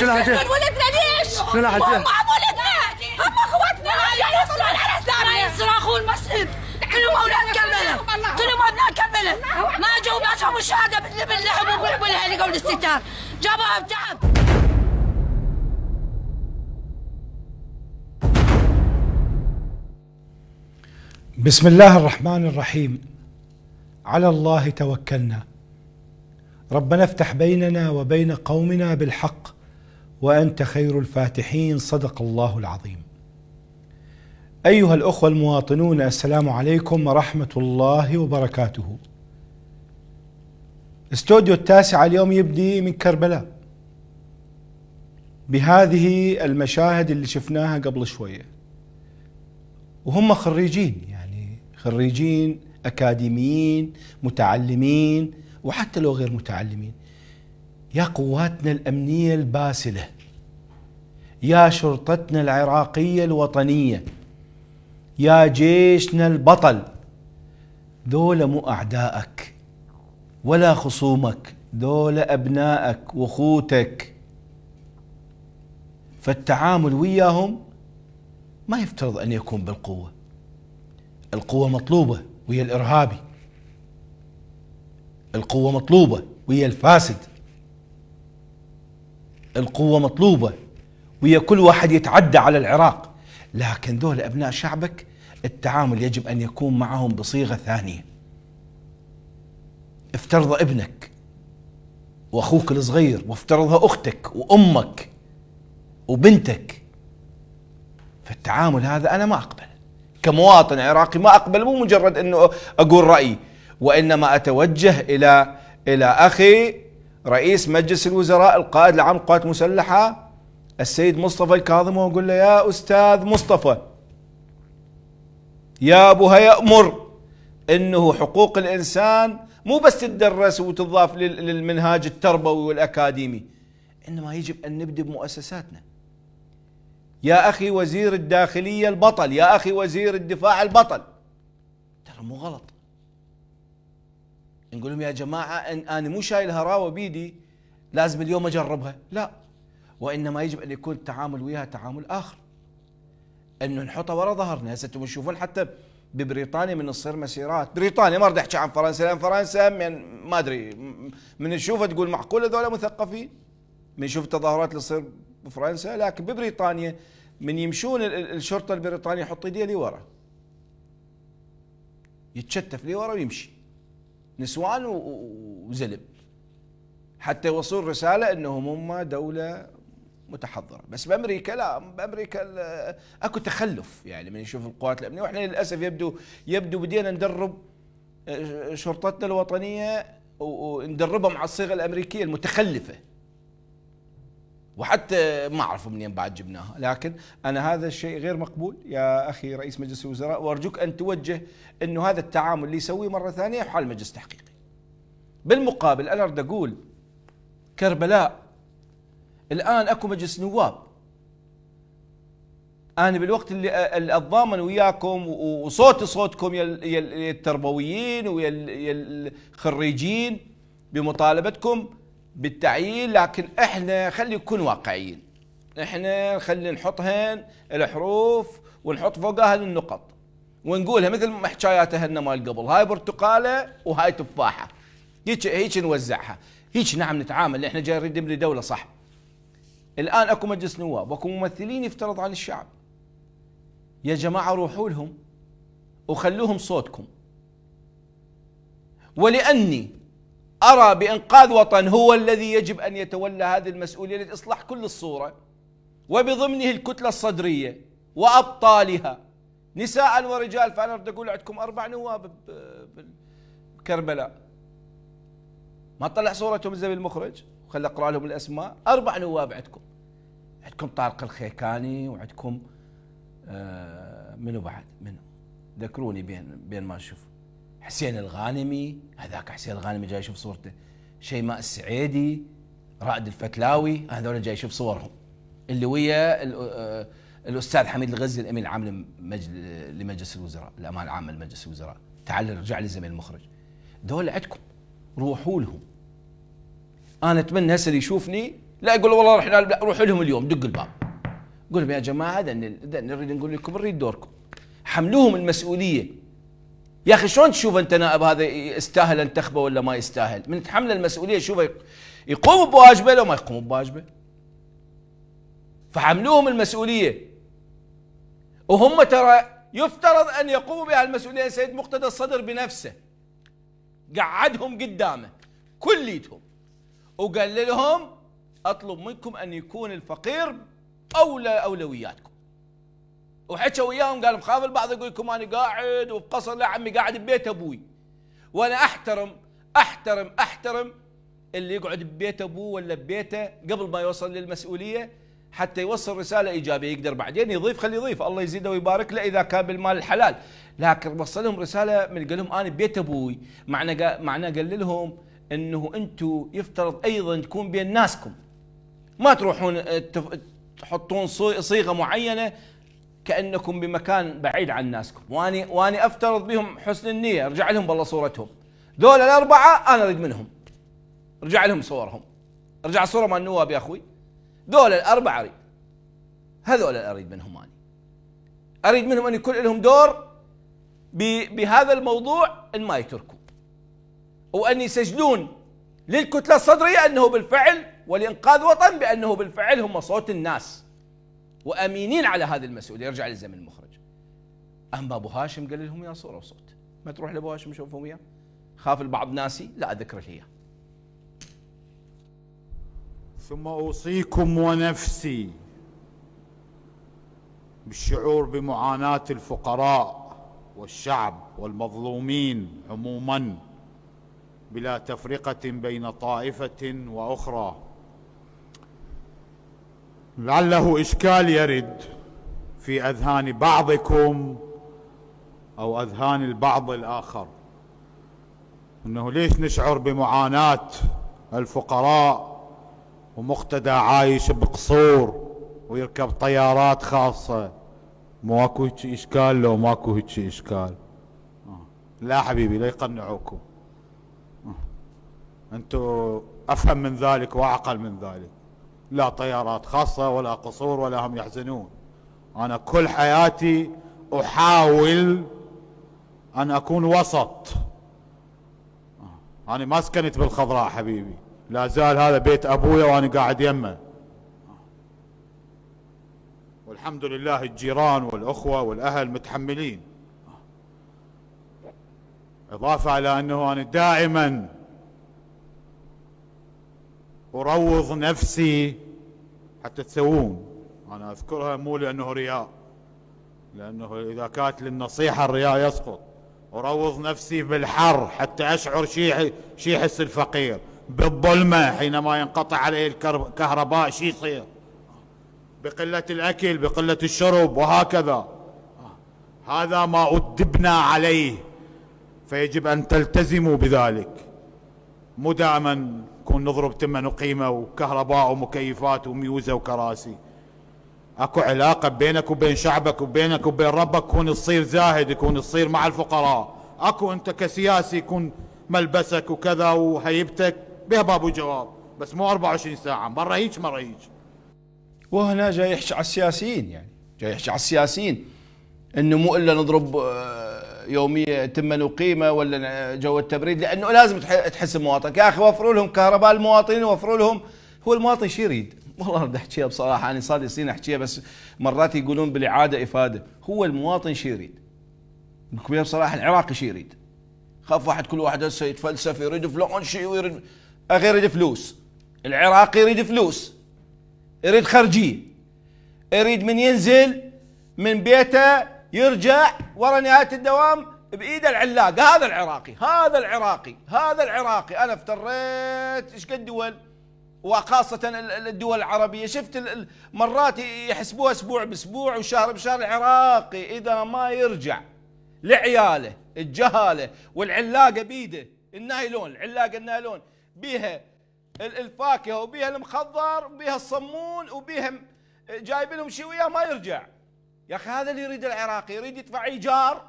شنو حكي؟ ولدنا ليش؟ شنو حكي؟ هم ولدنا هم اخواتنا يعني يطلعوا على اسلامنا يصرخوا المسجد كلهم اولاد كمله كلهم ابناء كمله ما جاوا ما جابوا الشهاده باللعب والهلقه والاستتار جابوها بتعب بسم الله الرحمن الرحيم على الله توكلنا ربنا افتح بيننا وبين قومنا بالحق وانت خير الفاتحين صدق الله العظيم. ايها الاخوه المواطنون السلام عليكم ورحمه الله وبركاته. استوديو التاسعه اليوم يبدي من كربلاء. بهذه المشاهد اللي شفناها قبل شويه. وهم خريجين يعني خريجين اكاديميين متعلمين وحتى لو غير متعلمين. يا قواتنا الامنيه الباسله يا شرطتنا العراقيه الوطنيه يا جيشنا البطل دول مو اعدائك ولا خصومك دول ابنائك واخوتك فالتعامل وياهم ما يفترض ان يكون بالقوه القوه مطلوبه ويا الارهابي القوه مطلوبه ويا الفاسد القوه مطلوبه ويا كل واحد يتعدى على العراق لكن دول أبناء شعبك التعامل يجب أن يكون معهم بصيغة ثانية افترض ابنك وأخوك الصغير وافترضها أختك وأمك وبنتك فالتعامل هذا أنا ما أقبل كمواطن عراقي ما أقبل مو مجرد أنه أقول رأيي وإنما أتوجه إلى إلى أخي رئيس مجلس الوزراء القائد العام القوات المسلحة السيد مصطفى الكاظم واقول له يا استاذ مصطفى يا ابو هيامر انه حقوق الانسان مو بس تدرس وتضاف للمنهاج التربوي والاكاديمي انما يجب ان نبدي بمؤسساتنا يا اخي وزير الداخليه البطل يا اخي وزير الدفاع البطل ترى مو غلط نقول لهم يا جماعه إن انا مو شايل هراوه بيدي لازم اليوم اجربها لا وانما يجب ان يكون التعامل وياها تعامل اخر انه نحطها ورا ظهرنا هسه انتم تشوفون حتى ببريطانيا من تصير مسيرات بريطانيا ما اريد احكي عن فرنسا لان فرنسا من يعني ما ادري من تشوفها تقول معقول هذول مثقفين من تشوف التظاهرات اللي تصير بفرنسا لكن ببريطانيا من يمشون الشرطه البريطانيه يحط ايديه لورا يتشتف لورا ويمشي نسوان وزلم حتى يوصلوا رساله انهم هم دوله متحضره بس بامريكا لا بامريكا اكو تخلف يعني من نشوف القوات الامنيه واحنا للاسف يبدو يبدو بدينا ندرب آه، شرطتنا الوطنيه وندربهم على الصيغه الامريكيه المتخلفه وحتى ما اعرف منين بعد جبناها لكن انا هذا الشيء غير مقبول يا اخي رئيس مجلس الوزراء وارجوك ان توجه انه هذا التعامل اللي يسويه مره ثانيه حال مجلس تحقيقي بالمقابل انا اريد اقول كربلاء الان اكو مجلس نواب انا بالوقت اللي آه، اتضامن وياكم وصوتي صوتكم يا التربويين ويا الخريجين بمطالبتكم بالتعيين لكن احنا خلي نكون واقعيين احنا خلي نحطهن الحروف ونحط فوقها النقط ونقولها مثل حكايات اهلنا مال قبل هاي برتقاله وهاي تفاحه هيك هيك نوزعها هيك نعم نتعامل احنا جاي نريد دوله صح الان اكو مجلس نواب واكو ممثلين يفترض عن الشعب يا جماعه روحوا لهم وخلوهم صوتكم ولاني ارى بانقاذ وطن هو الذي يجب ان يتولى هذه المسؤوليه لاصلاح كل الصوره وبضمنه الكتله الصدريه وابطالها نساء ورجال فانا بدي اقول عندكم اربع نواب بكربلاء ما طلع صورتهم زي المخرج خلي اقرا لهم الاسماء اربع نواب عندكم عندكم طارق الخيكاني وعندكم آه منو بعد منو ذكروني بين بين ما اشوف حسين الغانمي هذاك حسين الغانمي جاي يشوف صورته شيماء السعيدي رائد الفتلاوي هذول جاي يشوف صورهم اللي ويا آه، الاستاذ حميد الغزي الامين العام لمجلس الوزراء الامان العام لمجلس الوزراء تعال رجع لي زميل المخرج دول عندكم روحوا لهم انا اتمنى هسه اللي يشوفني لا يقول والله رحنا روحوا لهم اليوم دق الباب قول لهم يا جماعه هذا نريد نقول لكم نريد دوركم حملوهم المسؤوليه يا اخي شلون تشوف انت نائب هذا يستاهل ان ولا ما يستاهل من تحمل المسؤوليه شوفه يقوم بواجبه لو ما يقوم بواجبه فحملوهم المسؤوليه وهم ترى يفترض ان يقوموا بها المسؤوليه سيد مقتدى الصدر بنفسه قعدهم قدامه كليتهم وقال لهم أطلب منكم أن يكون الفقير أولى أولوياتكم وحكى وياهم قال مخاف البعض يقول لكم أنا قاعد وبقصر لا عمي قاعد ببيت أبوي وأنا أحترم أحترم أحترم اللي يقعد ببيت أبوه ولا ببيته قبل ما يوصل للمسؤولية حتى يوصل رسالة إيجابية يقدر بعدين يضيف خلي يضيف الله يزيده ويبارك له إذا كان بالمال الحلال لكن وصلهم رسالة من قال لهم أنا ببيت أبوي معنى معنى قال لهم أنه أنتم يفترض أيضا تكون بين ناسكم ما تروحون تحطون صيغه معينه كانكم بمكان بعيد عن ناسكم واني واني افترض بهم حسن النيه ارجع لهم والله صورتهم ذول الاربعه انا اريد منهم ارجع لهم صورهم ارجع صوره مال النواب يا اخوي ذول الاربعه اريد هذول اريد منهم انا اريد منهم ان يكون لهم دور بهذا الموضوع ان ما يتركوا وان يسجلون للكتله الصدريه انه بالفعل ولإنقاذ وطن بأنه بالفعل هم صوت الناس وأمينين على هذه المسؤولية يرجع للزمن المخرج أما أبو هاشم قال لهم يا صورة وصوت ما تروح لأبو هاشم شوفهم يا خاف البعض ناسي لا أذكر هي ثم أوصيكم ونفسي بالشعور بمعاناة الفقراء والشعب والمظلومين عموما بلا تفرقة بين طائفة وأخرى لعله إشكال يرد في أذهان بعضكم أو أذهان البعض الآخر أنه ليش نشعر بمعاناة الفقراء ومقتدى عايش بقصور ويركب طيارات خاصة ماكو هيك إشكال لو ماكو هيك إشكال آه. لا حبيبي لا يقنعوكم آه. أنتم أفهم من ذلك وأعقل من ذلك لا طيارات خاصة ولا قصور ولا هم يحزنون أنا كل حياتي أحاول أن أكون وسط آه. أنا ما سكنت بالخضراء حبيبي لا زال هذا بيت أبويا وأنا قاعد يمه آه. والحمد لله الجيران والأخوة والأهل متحملين آه. إضافة على أنه أنا دائماً اروض نفسي حتى تسوون انا اذكرها مو لانه رياء لانه اذا كانت للنصيحه الرياء يسقط اروض نفسي بالحر حتى اشعر شي شي يحس الفقير بالظلمه حينما ينقطع عليه الكهرباء شي يصير بقله الاكل بقله الشرب وهكذا هذا ما ادبنا عليه فيجب ان تلتزموا بذلك مو دائما نكون نضرب تمن وقيمة وكهرباء ومكيفات وميوزة وكراسي اكو علاقة بينك وبين شعبك وبينك وبين ربك كون تصير زاهد يكون تصير مع الفقراء اكو انت كسياسي يكون ملبسك وكذا وهيبتك بها باب وجواب بس مو 24 ساعة مرة هيك مرة هيك وهنا جاي يحكي على السياسيين يعني جاي يحكي على السياسيين انه مو الا نضرب آه، يوميه تم نقيمه ولا جو التبريد لانه لازم تحس مواطنك يا اخي وفروا لهم كهرباء المواطنين وفروا لهم هو المواطن شو يريد؟ والله بدي احكيها بصراحه انا يعني صار لي سنين احكيها بس مرات يقولون بالاعاده افاده هو المواطن شو يريد؟ بكبير بصراحه العراقي شو يريد؟ خاف واحد كل واحد هسه يتفلسف يريد فلوس شيء ويريد اخي يريد فلوس العراقي يريد فلوس يريد خرجيه يريد من ينزل من بيته يرجع ورا نهايه الدوام بايد العلاقه هذا العراقي هذا العراقي هذا العراقي انا افتريت ايش قد دول وخاصة الدول العربية شفت مرات يحسبوها أسبوع بأسبوع وشهر بشهر العراقي إذا ما يرجع لعياله الجهالة والعلاقة بيده النايلون العلاقة النايلون بيها الفاكهة وبيها المخضر وبيها الصمون وبيها جايب لهم شيء وياه ما يرجع يا اخي هذا اللي يريد العراقي يريد يدفع ايجار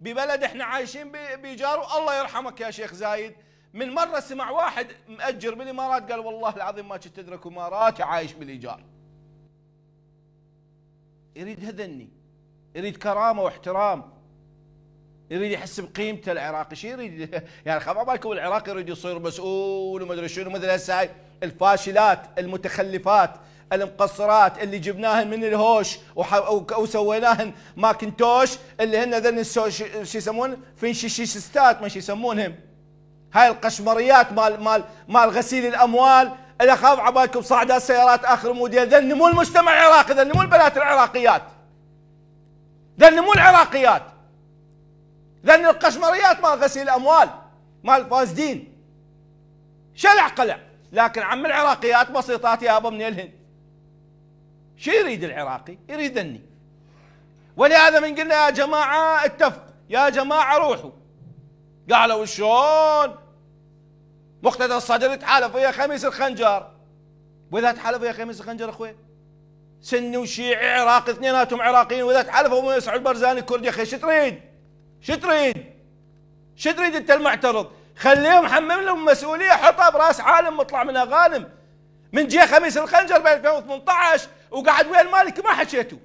ببلد احنا عايشين بايجار الله يرحمك يا شيخ زايد من مره سمع واحد مأجر بالامارات قال والله العظيم ما كنت ادرك اماراتي عايش بالايجار يريد هذني يريد كرامه واحترام يريد يحس بقيمته العراقي شو يريد يعني خبر بالكم العراقي يريد يصير مسؤول وما ادري شنو مثل ادري الفاشلات المتخلفات المقصرات اللي جبناهن من الهوش وسويناهن ماكنتوش اللي هن ذن شو يسمون فينشيشيستات ما يسمونهم هاي القشمريات مال مال مال غسيل الاموال اللي خاف عبالكم صاعدة سيارات اخر موديل ذن مو المجتمع العراقي ذن مو البنات العراقيات ذن مو العراقيات ذن القشمريات مال غسيل الاموال مال فاسدين شلع قلع لكن عم العراقيات بسيطات يابا الهند شو يريد العراقي يريدني ولهذا من قلنا يا جماعة اتفقوا يا جماعة روحوا قالوا شلون مقتدى الصدر تحالف ويا خميس الخنجر واذا تحالف ويا خميس الخنجر اخوي سني وشيعي عراقي اثنيناتهم عراقيين واذا تحالفوا ويا سعود برزاني كردي اخي شو تريد؟ شو تريد؟ شو تريد انت المعترض؟ خليهم حمم لهم مسؤوليه حطها براس عالم مطلع منها غانم من جهه خميس الخنجر ب 2018 وقعد ويا المالك ما حكيتوا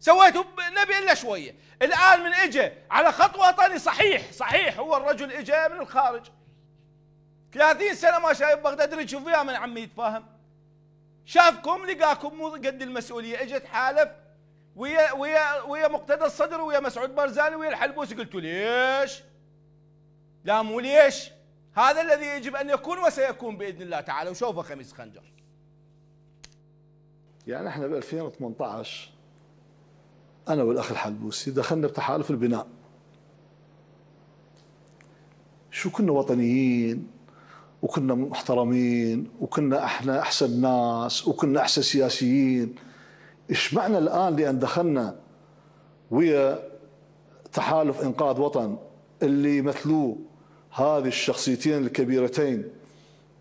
سويتوا نبي الا شويه الان من اجى على خط وطني صحيح صحيح هو الرجل اجى من الخارج 30 سنه ما شايف بغداد اللي تشوف فيها من عمي يتفاهم شافكم لقاكم مو قد المسؤوليه اجت حالف ويا ويا ويا مقتدى الصدر ويا مسعود برزاني ويا الحلبوس قلتوا ليش؟ لا مو ليش هذا الذي يجب ان يكون وسيكون باذن الله تعالى وشوفه خميس خنجر يعني احنا ب 2018 انا والاخ الحلبوسي دخلنا بتحالف البناء شو كنا وطنيين وكنا محترمين وكنا احنا احسن ناس وكنا احسن سياسيين ايش معنى الان لان دخلنا ويا تحالف انقاذ وطن اللي مثلوه هذه الشخصيتين الكبيرتين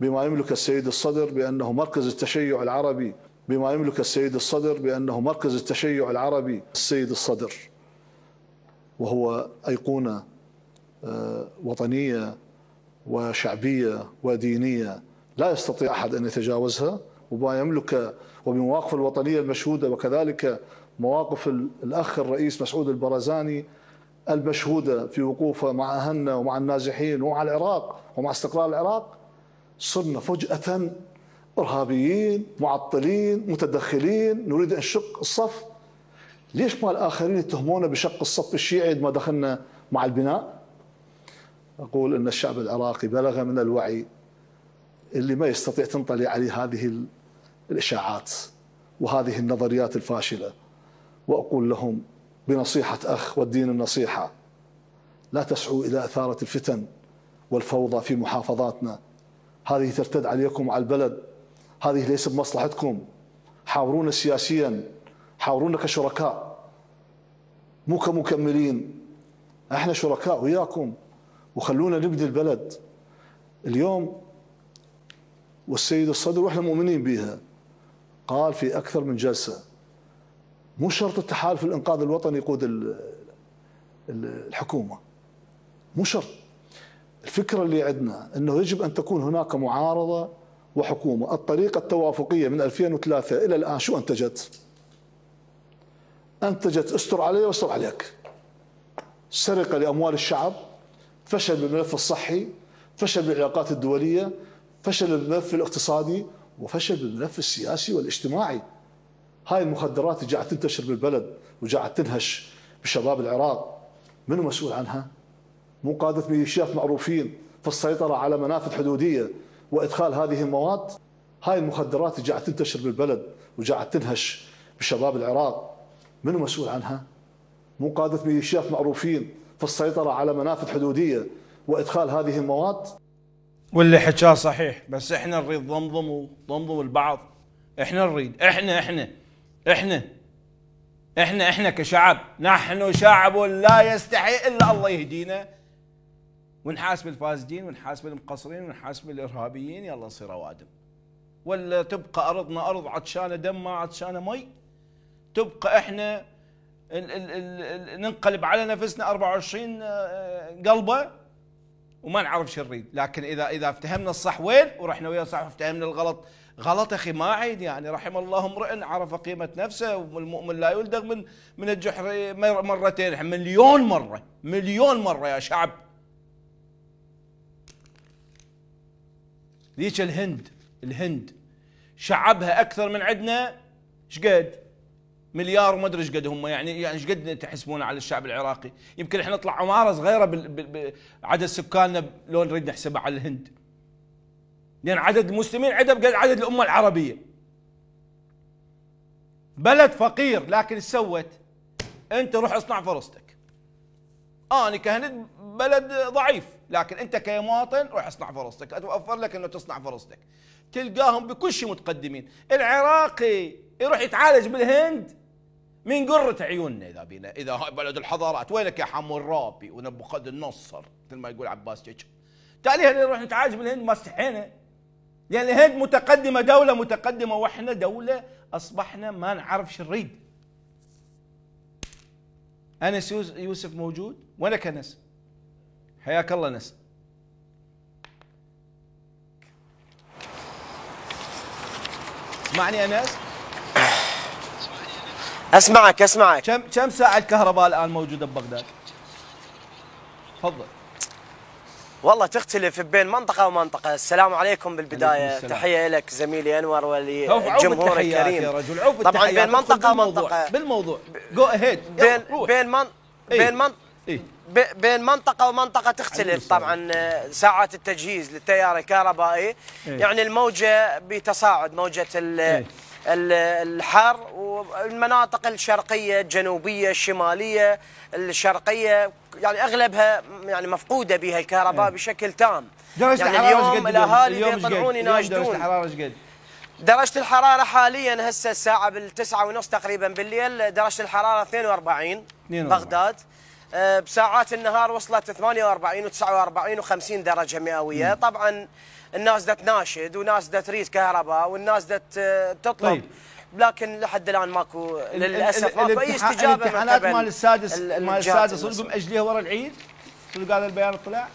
بما يملك السيد الصدر بانه مركز التشيع العربي بما يملك السيد الصدر بأنه مركز التشيع العربي السيد الصدر وهو أيقونة آه، وطنية وشعبية ودينية لا يستطيع أحد أن يتجاوزها وما يملك وبمواقف الوطنية المشهودة وكذلك مواقف الأخ الرئيس مسعود البرزاني المشهودة في وقوفه مع أهلنا ومع النازحين ومع العراق ومع استقلال العراق صرنا فجأة ارهابيين معطلين متدخلين نريد ان نشق الصف ليش ما الاخرين يتهمونا بشق الصف الشيعي ما دخلنا مع البناء اقول ان الشعب العراقي بلغ من الوعي اللي ما يستطيع تنطلي عليه هذه الاشاعات وهذه النظريات الفاشله واقول لهم بنصيحه اخ والدين النصيحه لا تسعوا الى اثاره الفتن والفوضى في محافظاتنا هذه ترتد عليكم وعلى البلد هذه ليس بمصلحتكم حاورونا سياسيا حاورونا كشركاء مو كمكملين احنا شركاء وياكم وخلونا نبني البلد اليوم والسيد الصدر واحنا مؤمنين بها قال في اكثر من جلسه مو شرط التحالف الانقاذ الوطني يقود الحكومه مو شرط الفكره اللي عندنا انه يجب ان تكون هناك معارضه وحكومة الطريقة التوافقية من 2003 إلى الآن شو أنتجت أنتجت استر علي واستر عليك سرقة لأموال الشعب فشل بالملف الصحي فشل بالعلاقات الدولية فشل بالملف الاقتصادي وفشل بالملف السياسي والاجتماعي هاي المخدرات اللي تنتشر بالبلد وقاعد تنهش بشباب العراق منو مسؤول عنها؟ مو قادة ميليشيات معروفين في السيطرة على منافذ حدودية وادخال هذه المواد هاي المخدرات اللي قاعد تنتشر بالبلد وقاعد تنهش بشباب العراق منو مسؤول عنها؟ مو قاده ميليشيات معروفين في السيطره على منافذ حدوديه وادخال هذه المواد واللي حكاه صحيح بس احنا نريد ضمضم وضمضم البعض احنا نريد احنا احنا احنا احنا احنا كشعب نحن شعب لا يستحي الا الله يهدينا ونحاسب الفاسدين ونحاسب المقصرين ونحاسب الارهابيين يلا نصير اوادم ولا تبقى ارضنا ارض عطشانه دم ما عطشانه مي تبقى احنا الـ الـ الـ ننقلب على نفسنا 24 آه، آه، قلبه وما نعرف شو نريد لكن اذا اذا افتهمنا الصح وين ورحنا ويا صح افتهمنا الغلط غلط اخي ما عيد يعني رحم الله امرئ عرف قيمه نفسه والمؤمن لا يلدغ من من الجحر مرتين مليون مره مليون مره يا شعب ذيك الهند الهند شعبها اكثر من عندنا شقد مليار وما ادري شقد هم يعني يعني شقد تحسبون على الشعب العراقي يمكن احنا نطلع عماره صغيره بعدد سكاننا لو نريد نحسبها على الهند لان يعني عدد المسلمين عدد بقد عدد الامه العربيه بلد فقير لكن ايش سوت؟ انت روح اصنع فرصتك انا آه، كهند بلد ضعيف لكن انت كمواطن روح اصنع فرصتك اتوفر لك انه تصنع فرصتك تلقاهم بكل شيء متقدمين العراقي يروح يتعالج بالهند من قرة عيوننا اذا بينا اذا بلد الحضارات وينك يا حمو الرابي ونبوخذ النصر مثل ما يقول عباس جيتشو تاليها نروح نتعالج بالهند ما استحينا لان يعني الهند متقدمه دوله متقدمه واحنا دوله اصبحنا ما نعرف شو نريد انس يوسف موجود ولا كنس حياك الله نس اسمعني انس اسمعك اسمعك كم كم ساعه الكهرباء الان موجوده ببغداد تفضل والله تختلف بين منطقة ومنطقة، السلام عليكم بالبداية، السلام. تحية لك زميلي انور وللجمهور الكريم. يا رجل عوف طبعا بين منطقة ومنطقة بالموضوع جو اهيد بين بين من بين من إيه؟, إيه. بين منطقة ومنطقة تختلف أيوة، طبعا آه، ساعات التجهيز للتيار الكهربائي إيه. يعني الموجة بتصاعد موجة إيه. الحر والمناطق الشرقية الجنوبية الشمالية الشرقية يعني أغلبها يعني مفقودة بها الكهرباء إيه. بشكل تام يعني اليوم الأهالي يطلعون يناشدون درجة الحرارة حاليا هسه الساعة بالتسعة ونص تقريبا بالليل درجة الحرارة 42 بغداد آه، بساعات النهار وصلت 48 و49 و50 درجه مئويه طبعا الناس دا تناشد وناس دا تريد كهرباء والناس دا آه، تطلب طيب. لكن لحد الان ماكو للاسف ماكو اي استجابه الامتحانات مال السادس مال السادس صدق ماجليها ورا العيد صدق هذا البيان طلع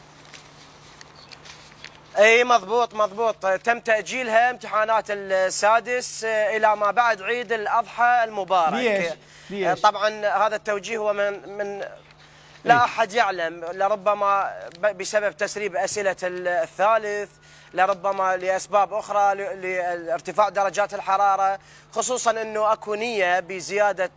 اي مضبوط مضبوط تم تاجيلها امتحانات السادس آه، الى ما بعد عيد الاضحى المبارك ليش؟ ليش؟ طبعا هذا التوجيه هو من من لا إيه. أحد يعلم لربما بسبب تسريب أسئلة الثالث لربما لأسباب أخرى لارتفاع درجات الحرارة خصوصا أنه أكو نية بزيادة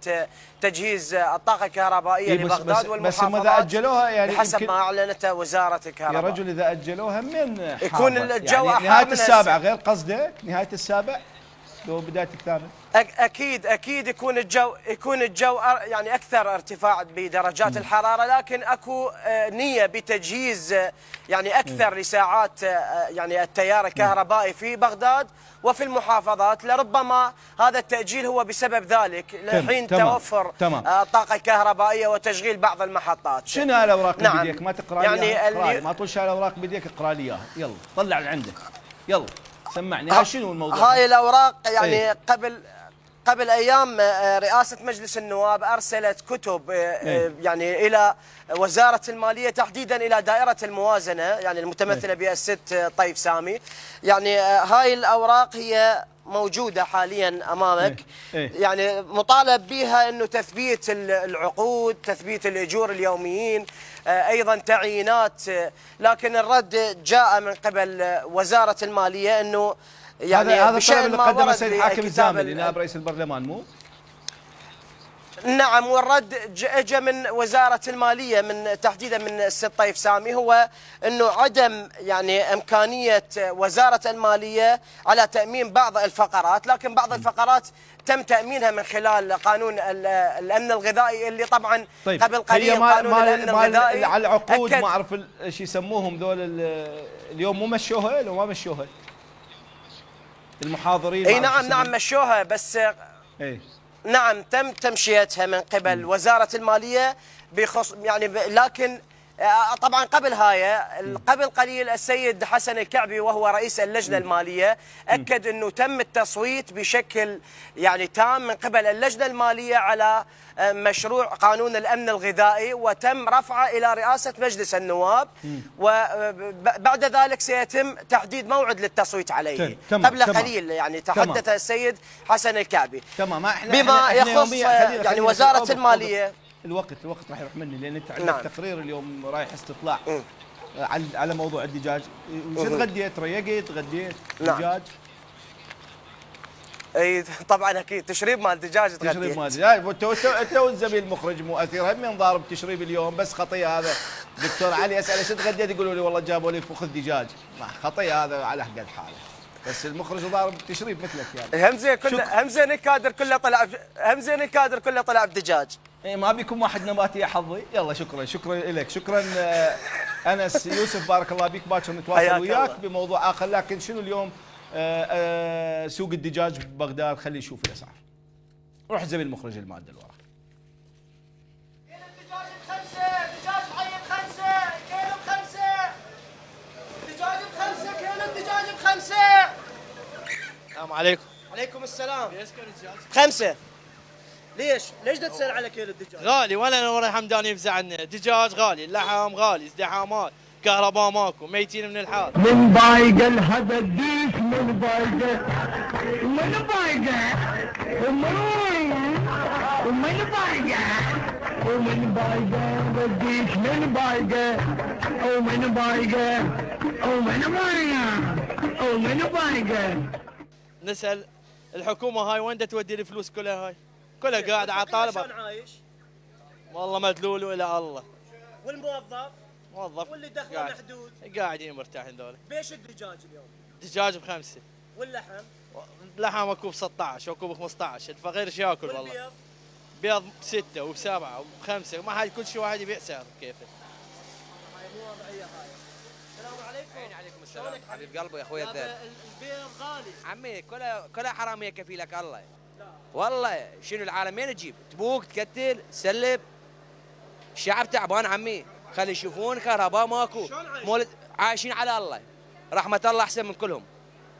تجهيز الطاقة الكهربائية إيه لبغداد والمحافظات بس إذا أجلوها يعني حسب ما أعلنته وزارة الكهرباء يا رجل إذا أجلوها من يكون الجو يعني نهاية السابع غير قصدك نهاية السابع لو بداية الثامن اكيد اكيد يكون الجو يكون الجو يعني اكثر ارتفاع بدرجات م. الحراره لكن اكو آه، نيه بتجهيز آه، يعني اكثر م. لساعات آه، يعني التيار الكهربائي في بغداد وفي المحافظات لربما هذا التاجيل هو بسبب ذلك لحين تمام. توفر تمام. الطاقه الكهربائيه وتشغيل بعض المحطات شنو هالاوراق نعم. بيديك ما تقرا لي يعني اللي... ما طولش الاوراق بيديك اقرا لي اياها يلا طلع اللي عندك يلا سمعني شنو الموضوع هاي الاوراق يعني ايه؟ قبل قبل ايام آه، رئاسه مجلس النواب ارسلت كتب آه، آه، إيه. يعني الى وزاره الماليه تحديدا الى دائره الموازنه يعني المتمثله إيه. بالست طيف سامي يعني هاي الاوراق هي موجودة حاليا أمامك إيه. يعني مطالب بها أنه تثبيت العقود تثبيت الأجور اليوميين أيضا تعيينات لكن الرد جاء من قبل وزارة المالية أنه يعني هذا هذا الطلب اللي قدمه السيد حاكم الزامل نائب رئيس البرلمان مو؟ نعم والرد اجى من وزاره الماليه من تحديدا من السيد طيف سامي هو انه عدم يعني امكانيه وزاره الماليه على تامين بعض الفقرات، لكن بعض الفقرات تم تامينها من خلال قانون الامن الغذائي اللي طبعا طيب قبل قليل مال قانون مال الامن مال الغذائي على العقود ما اعرف ايش يسموهم ذول اليوم مو مشوها لو ما مشوها المحاضرين اي نعم نعم مشوها بس ايه نعم تم تمشيتها من قبل وزاره الماليه بخص يعني لكن آه، طبعا قبل هاي آه، قبل قليل السيد حسن الكعبي وهو رئيس اللجنه الماليه اكد انه تم التصويت بشكل يعني تام من قبل اللجنه الماليه على آه، مشروع قانون الامن الغذائي وتم رفعه الى رئاسه مجلس النواب وبعد ذلك سيتم تحديد موعد للتصويت عليه قبل قليل يعني تحدث السيد حسن الكعبي بما يخص يعني وزاره الماليه الوقت الوقت راح يروح مني لان انت عندك نعم. تقرير اليوم رايح استطلاع آه، على على موضوع الدجاج شو تغديت ريقت غديت نعم. دجاج اي طبعا اكيد تشريب مال دجاج تغديت تشريب مال دجاج انت انت والزميل المخرج مؤثر هم ضارب تشريب اليوم بس خطيه هذا دكتور علي اساله شو تغديت يقولوا لي والله جابوا لي فخذ دجاج خطيه هذا على قد حاله بس المخرج ضارب تشريب مثلك يعني همزه كله همزه الكادر كله طلع همزه الكادر كله طلع بدجاج اي ما بيكم واحد نباتي يا حظي يلا شكرا شكرا لك شكرا آه، انس يوسف بارك الله بك باكر نتواصل وياك بموضوع اخر لكن شنو اليوم آآ آه، آآ آه، سوق الدجاج ببغداد خلي نشوف الاسعار روح زميل مخرج الماده اللي وراك السلام عليكم. عليكم السلام. بخمسة. ليش؟ ليش بدك تسال على كيلو الدجاج؟ غالي ولا انا ورا حمدان يفزع عنه، دجاج غالي، اللحم غالي، ازدحامات، كهرباء ماكو، ميتين من الحار. من ضايق الهبة الديش من ضايقه من ضايقه ومن ضايقه ومن بايقه بديش من بايقه ومن بايقه ومن بايقه ومن بايقه نسأل الحكومة هاي وين تودي الفلوس كلها هاي؟ كلها قاعد على طالبه شلون عايش؟ والله مدلول والى الله والموظف؟ موظف واللي دخله محدود قاعدين مرتاحين دول بيش الدجاج اليوم؟ دجاج بخمسه واللحم؟ لحم اكو ب 16 واكو ب 15 الفقير ايش ياكل والله بيض بستة وبسبعة وبخمسة ما حد كل شيء واحد يبيع سعر كيفه مو وضعية هاي السلام عليكم عليكم السلام حبيب قلبي يا اخوي البيض غالي عمي كلها كلها حرامية كفيلك الله والله شنو العالمين تجيب تبوك تكتل تسلب الشعب تعبان عمي خلي يشوفون كهرباء ماكو مولد عايشين على الله رحمه الله احسن من كلهم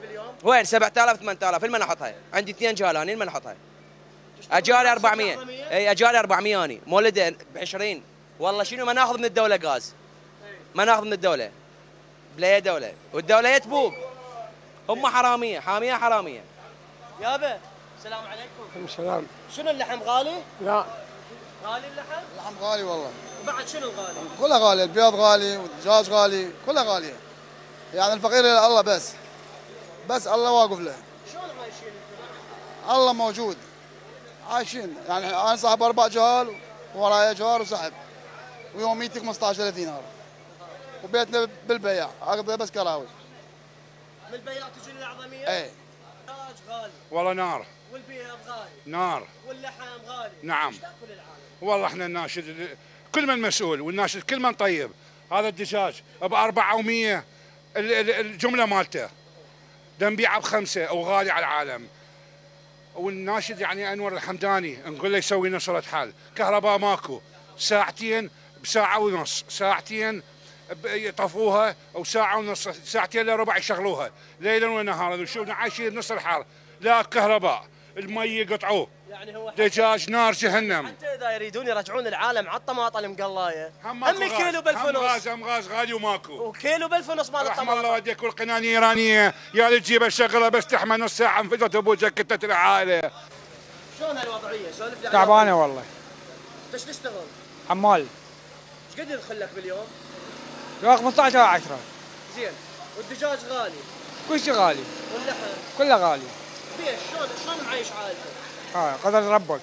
باليوم وين 7000 8000 المن احطها عندي اثنين جهلانين من احطها اجاري 400 اي اجاري 400 اني مولده ب 20 والله شنو ما ناخذ من الدوله غاز ما ناخذ من الدوله بلا دوله والدوله يتبوب هم حراميه حاميه حراميه يابا السلام عليكم. وعليكم السلام. شنو اللحم غالي؟ لا. غالي اللحم؟ اللحم غالي والله. وبعد شنو غالي؟ كله غالي، البيض غالي، والدجاج غالي، كله غالي. يعني الفقير الى الله بس. بس الله واقف له. شلون عايشين الله موجود. عايشين، يعني انا صاحب اربع جهال ورايا جهال وصاحب. ويوميتي 15000 دينار. وبيتنا بالبياع، اقضي بس كراوي. بالبيع تجي تجون ايه. والله نار والبيض غالي نار واللحم غالي نعم تاكل العالم والله احنا الناشد كل من مسؤول والناشد كل من طيب هذا الدجاج ب 400 الجمله مالته دنبيعه بخمسه وغالي على العالم والناشد يعني انور الحمداني نقول له يسوي نصره حال كهرباء ماكو ساعتين بساعه ونص ساعتين يطفوها او ساعه ونص ساعتين الا ربع يشغلوها ليلا ونهارا وشو عايشين نص الحر لا كهرباء المي يقطعوه يعني هو دجاج نار جهنم حتى اذا يريدون يرجعون العالم على الطماطم المقلايه هم, كيلو بالفلوس هم غاز هم غاز غالي وماكو وكيلو بالفلوس مال الطماطم الله وديك والقنانه ايرانيه يا اللي تجيب الشغله بس تحمل نص ساعه انفجرت ابو كتت العائله شلون هالوضعيه؟ سولف لي تعبانه والله ايش تشتغل؟ حمال ايش قد يدخل لك باليوم؟ يا 15 10 زين والدجاج غالي كل شيء غالي واللحم كله غالي بيش شلون شلون اه قدر ربك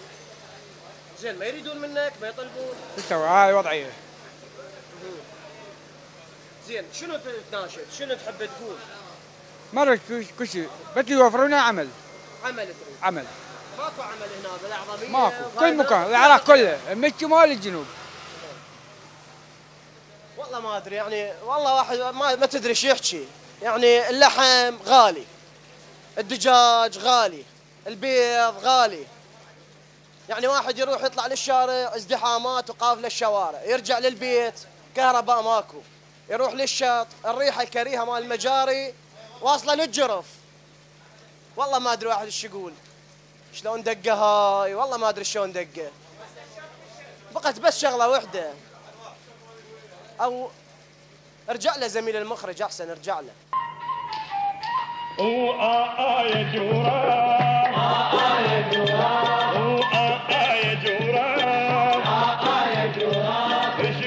زين ما يريدون منك ما يطلبون شو تسوي هاي وضعيه زين شنو تناشد؟ شنو تحب تقول؟ مرة كل شيء بس يوفرونا عمل عمل تريد عمل ماكو عمل هنا بالاعظميه ماكو كل مكان العراق كله من الشمال للجنوب والله ما ادري يعني والله واحد ما, ما تدري شو يحكي يعني اللحم غالي الدجاج غالي البيض غالي يعني واحد يروح يطلع للشارع ازدحامات وقافله الشوارع يرجع للبيت كهرباء ماكو يروح للشط الريحه الكريهه مال المجاري واصله للجرف والله ما ادري واحد ايش يقول شلون دقه هاي والله ما ادري شلون دقه بقت بس شغله واحده او ارجع له زميل المخرج احسن ارجع له يا ايش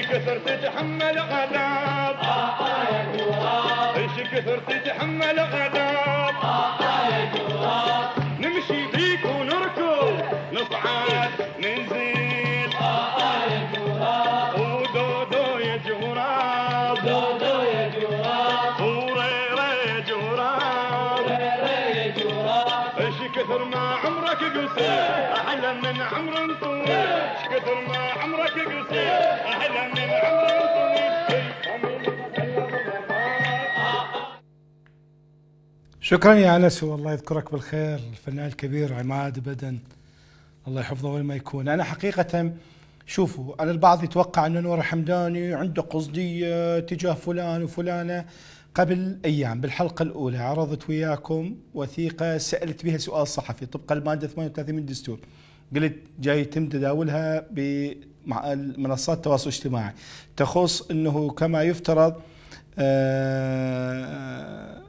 كثر تتحمل غدار شكرا يا انس والله يذكرك بالخير الفنان الكبير عماد بدن الله يحفظه وين ما يكون انا حقيقه شوفوا انا البعض يتوقع ان نور حمداني عنده قصديه تجاه فلان وفلانه قبل ايام بالحلقه الاولى عرضت وياكم وثيقه سالت بها سؤال صحفي طبقا الماده 38 من الدستور قلت جاي يتم تداولها ب منصات التواصل الاجتماعي تخص انه كما يفترض آه،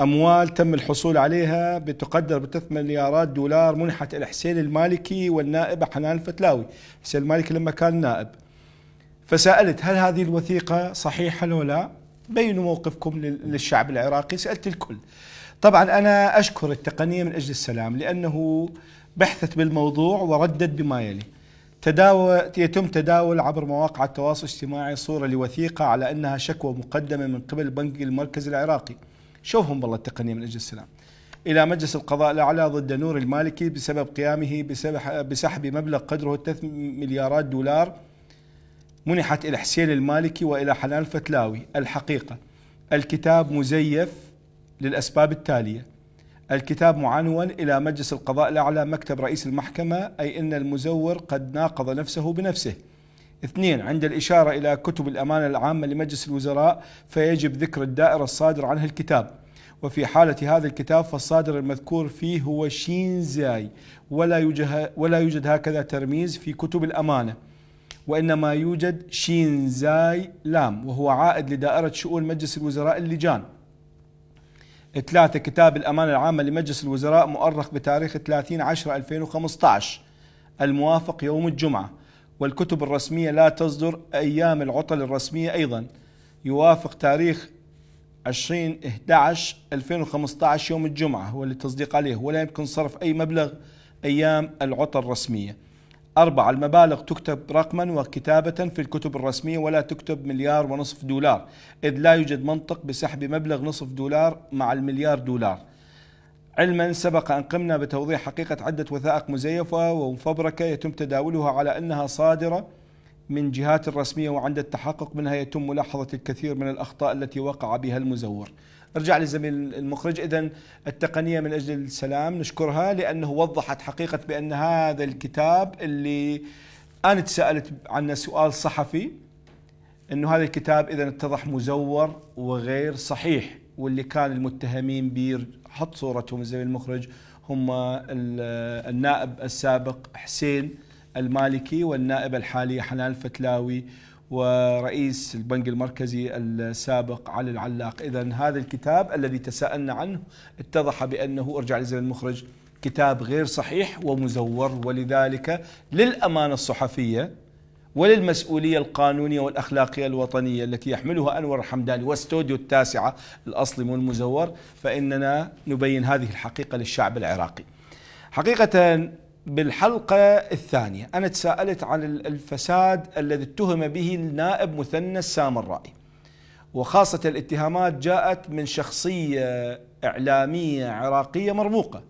اموال تم الحصول عليها بتقدر ب مليارات دولار منحت الحسين المالكي والنائب حنان الفتلاوي، حسين المالكي لما كان نائب. فسالت هل هذه الوثيقه صحيحه لو لا؟ بينوا موقفكم للشعب العراقي، سالت الكل. طبعا انا اشكر التقنيه من اجل السلام لانه بحثت بالموضوع وردت بما يلي تداول يتم تداول عبر مواقع التواصل الاجتماعي صورة لوثيقة على أنها شكوى مقدمة من قبل البنك المركزي العراقي شوفهم بالله التقنية من أجل السلام إلى مجلس القضاء الأعلى ضد نور المالكي بسبب قيامه بسحب مبلغ قدره 3 مليارات دولار منحت إلى حسين المالكي وإلى حنان الفتلاوي الحقيقة الكتاب مزيف للأسباب التالية الكتاب معنون إلى مجلس القضاء الأعلى مكتب رئيس المحكمة أي أن المزور قد ناقض نفسه بنفسه اثنين عند الإشارة إلى كتب الأمانة العامة لمجلس الوزراء فيجب ذكر الدائرة الصادر عنها الكتاب وفي حالة هذا الكتاب فالصادر المذكور فيه هو شينزاي ولا يوجد, ولا يوجد هكذا ترميز في كتب الأمانة وإنما يوجد شينزاي لام وهو عائد لدائرة شؤون مجلس الوزراء اللجان ثلاثة كتاب الأمانة العامة لمجلس الوزراء مؤرخ بتاريخ 30 10 2015 الموافق يوم الجمعة والكتب الرسمية لا تصدر أيام العطل الرسمية أيضا يوافق تاريخ 20 11 2015 يوم الجمعة هو اللي تصديق عليه ولا يمكن صرف أي مبلغ أيام العطل الرسمية أربعة المبالغ تكتب رقما وكتابة في الكتب الرسمية ولا تكتب مليار ونصف دولار إذ لا يوجد منطق بسحب مبلغ نصف دولار مع المليار دولار علما سبق أن قمنا بتوضيح حقيقة عدة وثائق مزيفة ومفبركة يتم تداولها على أنها صادرة من جهات رسمية وعند التحقق منها يتم ملاحظة الكثير من الأخطاء التي وقع بها المزور ارجع للزميل المخرج اذا التقنيه من اجل السلام نشكرها لانه وضحت حقيقه بان هذا الكتاب اللي انا تسالت عنه سؤال صحفي انه هذا الكتاب اذا اتضح مزور وغير صحيح واللي كان المتهمين به حط صورتهم الزميل المخرج هم النائب السابق حسين المالكي والنائبة الحالية حنان الفتلاوي ورئيس البنك المركزي السابق علي العلاق إذا هذا الكتاب الذي تساءلنا عنه اتضح بأنه ارجع لزمن المخرج كتاب غير صحيح ومزور ولذلك للأمانة الصحفية وللمسؤولية القانونية والأخلاقية الوطنية التي يحملها أنور الحمداني واستوديو التاسعة الأصلي والمزور فإننا نبين هذه الحقيقة للشعب العراقي حقيقة بالحلقة الثانية أنا تساءلت عن الفساد الذي اتهم به النائب مثنى السام وخاصة الاتهامات جاءت من شخصية إعلامية عراقية مرموقة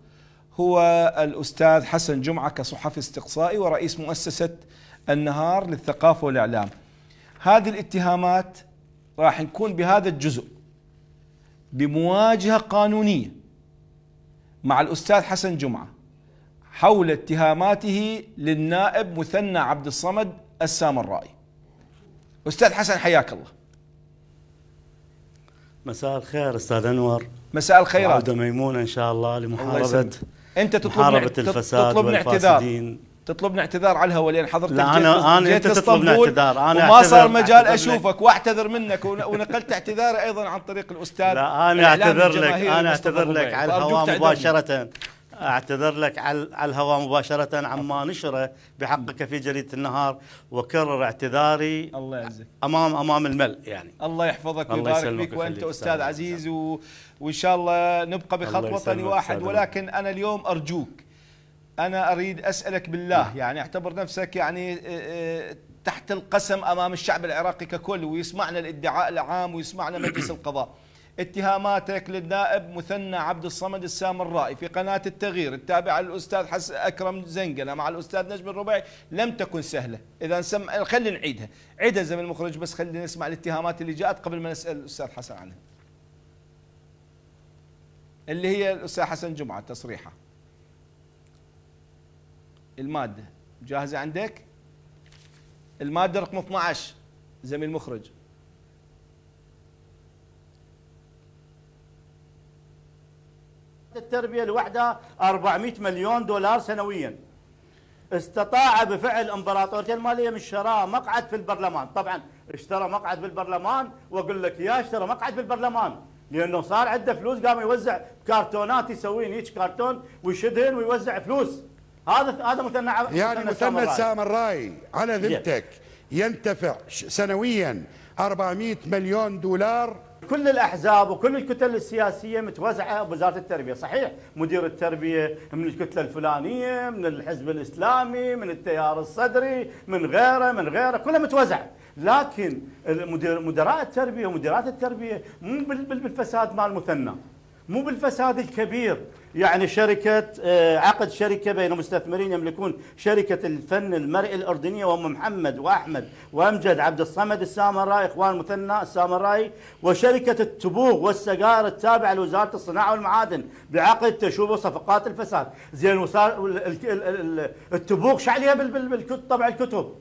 هو الأستاذ حسن جمعة كصحفي استقصائي ورئيس مؤسسة النهار للثقافة والإعلام هذه الاتهامات راح نكون بهذا الجزء بمواجهة قانونية مع الأستاذ حسن جمعة حول اتهاماته للنائب مثنى عبد الصمد السامرائي أستاذ حسن حياك الله مساء الخير أستاذ أنور مساء الخير عودة ميمونة إن شاء الله لمحاربة الله أنت تطلب محاربة الفساد تطلب اعتذار تطلبني اعتذار على الهواء لان حضرتك لا انا انا انت تطلبني اعتذار انا ما صار مجال اشوفك واعتذر منك ونقلت اعتذاري ايضا عن طريق الاستاذ لا انا اعتذر لك انا اعتذر لك على الهواء مباشره اعتذر لك على الهواء مباشره عما نشره بحقك في جريده النهار وكرر اعتذاري الله يعزك امام امام الملء يعني الله يحفظك الله ويبارك فيك وانت استاذ عزيز و... وان شاء الله نبقى بخط وطني واحد ولكن انا اليوم ارجوك انا اريد اسالك بالله نعم. يعني اعتبر نفسك يعني آه، آه، تحت القسم امام الشعب العراقي ككل ويسمعنا الادعاء العام ويسمعنا مجلس القضاء اتهاماتك للنائب مثنى عبد الصمد السامرائي في قناة التغيير التابعة للأستاذ حس أكرم زنقلة مع الأستاذ نجم الربيعي لم تكن سهلة إذا سم... خلينا نعيدها عيدها زميل المخرج بس خلينا نسمع الاتهامات اللي جاءت قبل ما نسأل الأستاذ حسن عنها اللي هي الأستاذ حسن جمعة تصريحة المادة جاهزة عندك المادة رقم 12 زميل المخرج التربية لوحده 400 مليون دولار سنويا استطاع بفعل امبراطورية المالية من شراء مقعد في البرلمان طبعا اشترى مقعد في البرلمان واقول لك يا اشترى مقعد في البرلمان لانه صار عنده فلوس قام يوزع كرتونات يسوين هيك كرتون ويشدهن ويوزع فلوس هذا هذا مثنى يعني مثنى سامراي على ذمتك ينتفع سنويا 400 مليون دولار كل الاحزاب وكل الكتل السياسيه متوزعه بوزاره التربيه، صحيح مدير التربيه من الكتله الفلانيه، من الحزب الاسلامي، من التيار الصدري، من غيره، من غيره، كلها متوزعه، لكن مدراء التربيه ومديرات التربيه مو بالفساد مال مثنى، مو بالفساد الكبير يعني شركة آه، عقد شركة بين مستثمرين يملكون شركة الفن المرئي الأردنية وهم محمد وأحمد وأمجد عبد الصمد السامراي إخوان مثنى السامراي وشركة التبوغ والسجائر التابعة لوزارة الصناعة والمعادن بعقد تشوب صفقات الفساد زين التبوغ شعليها بالكتب طبع الكتب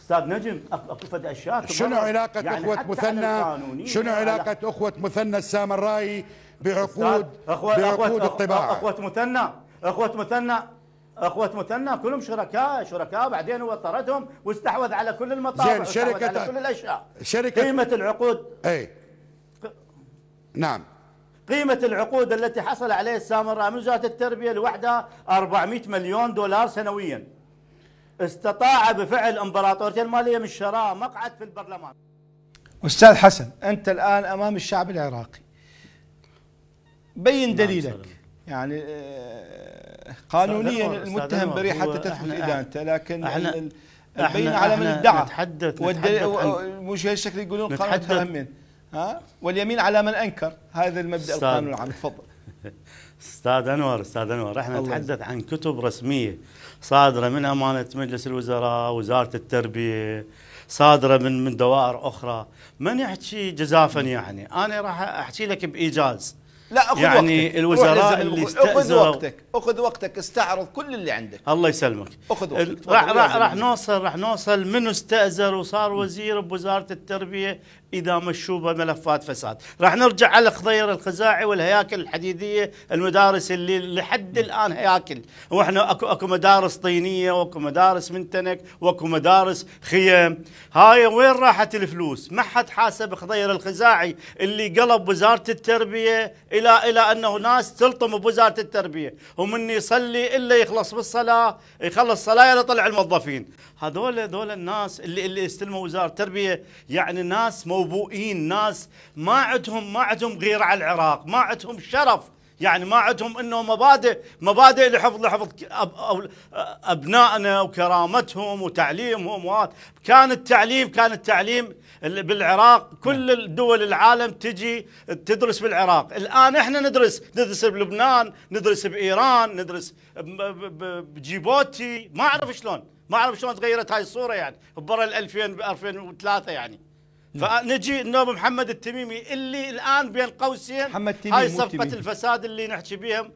استاذ نجم اكو فد اشياء شنو علاقه يعني اخوه مثنى شنو علاقه اخوه مثنى السامراي بعقود أخوة بعقود الطباعه اخوه مثنى اخوه مثنى اخوه مثنى كلهم شركاء شركاء بعدين هو طردهم واستحوذ على كل المطابع زين شركه على كل الاشياء شركه قيمه العقود اي نعم قيمة العقود التي حصل عليها السامراء من وزارة التربية لوحدها 400 مليون دولار سنويا استطاع بفعل امبراطورية المالية من شراء مقعد في البرلمان أستاذ حسن أنت الآن أمام الشعب العراقي بين نعم، دليلك يعني آه، قانونيا المتهم بريء حتى تثبت ادانته لكن احنا احنا على من ادعى نتحدث مش هالشكل يقولون قانون متهمين ها واليمين على من انكر هذا المبدا القانون العام تفضل استاذ انور استاذ انور احنا نتحدث عن كتب رسميه صادره من امانه مجلس الوزراء وزاره التربيه صادره من من دوائر اخرى من يحكي جزافا يعني انا راح احكي لك بايجاز لا أخذ يعني وقتك. الوزراء اللي استأذوا أخذ وقتك أخذ وقتك استعرض كل اللي عندك الله يسلمك أخذ وقتك راح راح نوصل راح نوصل من استأذر وصار وزير بوزارة التربية اذا مشوا بملفات فساد راح نرجع على خضير الخزاعي والهياكل الحديديه المدارس اللي لحد الان هياكل واحنا اكو اكو مدارس طينيه واكو مدارس منتنك واكو مدارس خيم هاي وين راحت الفلوس ما حد حاسب خضير الخزاعي اللي قلب وزاره التربيه الى الى انه ناس تلطم بوزاره التربيه ومن يصلي الا يخلص بالصلاه يخلص صلاه يلا طلع الموظفين هذول هذول الناس اللي اللي استلموا وزاره التربيه يعني ناس مو نوبوئيين ناس ما عندهم ما عندهم غير على العراق ما عندهم شرف يعني ما عندهم انه مبادئ مبادئ لحفظ لحفظ أب ابنائنا وكرامتهم وتعليمهم وهات كان التعليم كان التعليم بالعراق كل نعم. الدول العالم تجي تدرس بالعراق الان احنا ندرس ندرس بلبنان ندرس بايران ندرس بجيبوتي ما اعرف شلون ما اعرف شلون تغيرت هاي الصوره يعني برا ال 2000 2003 يعني نعم. فنجي نوب محمد التميمي اللي الان بين قوسين محمد تميم هاي صفقه تميم. الفساد اللي نحكي بها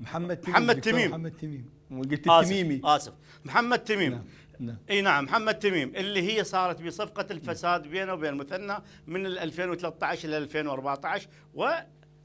محمد تميم محمد تميم محمد تميم قلت التميمي اسف محمد تميم نعم. نعم. اي نعم محمد تميم اللي هي صارت بصفقه الفساد بينه وبين المثنى من 2013 الى 2014 و